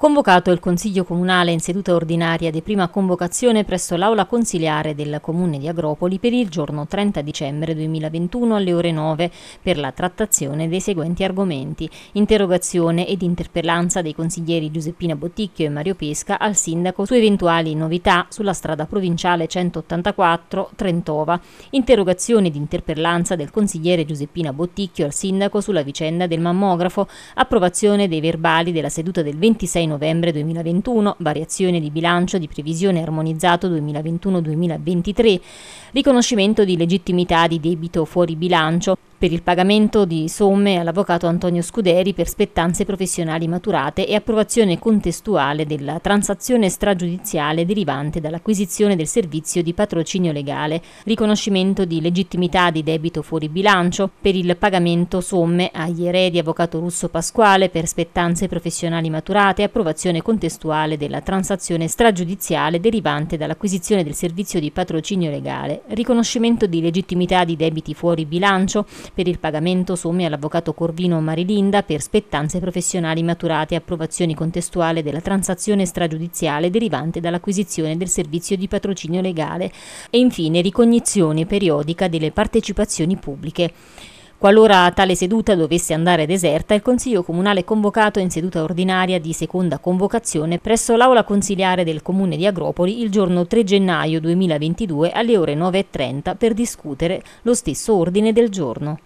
Convocato il Consiglio Comunale in seduta ordinaria di prima convocazione presso l'Aula Consiliare del Comune di Agropoli per il giorno 30 dicembre 2021 alle ore 9 per la trattazione dei seguenti argomenti. Interrogazione ed interpellanza dei consiglieri Giuseppina Botticchio e Mario Pesca al Sindaco su eventuali novità sulla strada provinciale 184 Trentova. Interrogazione ed interpellanza del consigliere Giuseppina Botticchio al Sindaco sulla vicenda del mammografo. Approvazione dei verbali della seduta del 26 novembre 2021, variazione di bilancio di previsione armonizzato 2021-2023, riconoscimento di legittimità di debito fuori bilancio per il pagamento di somme all'avvocato Antonio Scuderi per spettanze professionali maturate e approvazione contestuale della transazione stragiudiziale derivante dall'acquisizione del servizio di patrocinio legale, riconoscimento di legittimità di debito fuori bilancio per il pagamento somme agli eredi avvocato Russo Pasquale per spettanze professionali maturate, approvazione l'approvazione contestuale della transazione stragiudiziale derivante dall'acquisizione del servizio di patrocinio legale, riconoscimento di legittimità di debiti fuori bilancio per il pagamento somme all'avvocato Corvino Marilinda per spettanze professionali maturate approvazione contestuale della transazione stragiudiziale derivante dall'acquisizione del servizio di patrocinio legale e infine ricognizione periodica delle partecipazioni pubbliche. Qualora tale seduta dovesse andare deserta, il Consiglio Comunale è convocato in seduta ordinaria di seconda convocazione presso l'Aula Consiliare del Comune di Agropoli il giorno 3 gennaio 2022 alle ore 9.30 per discutere lo stesso ordine del giorno.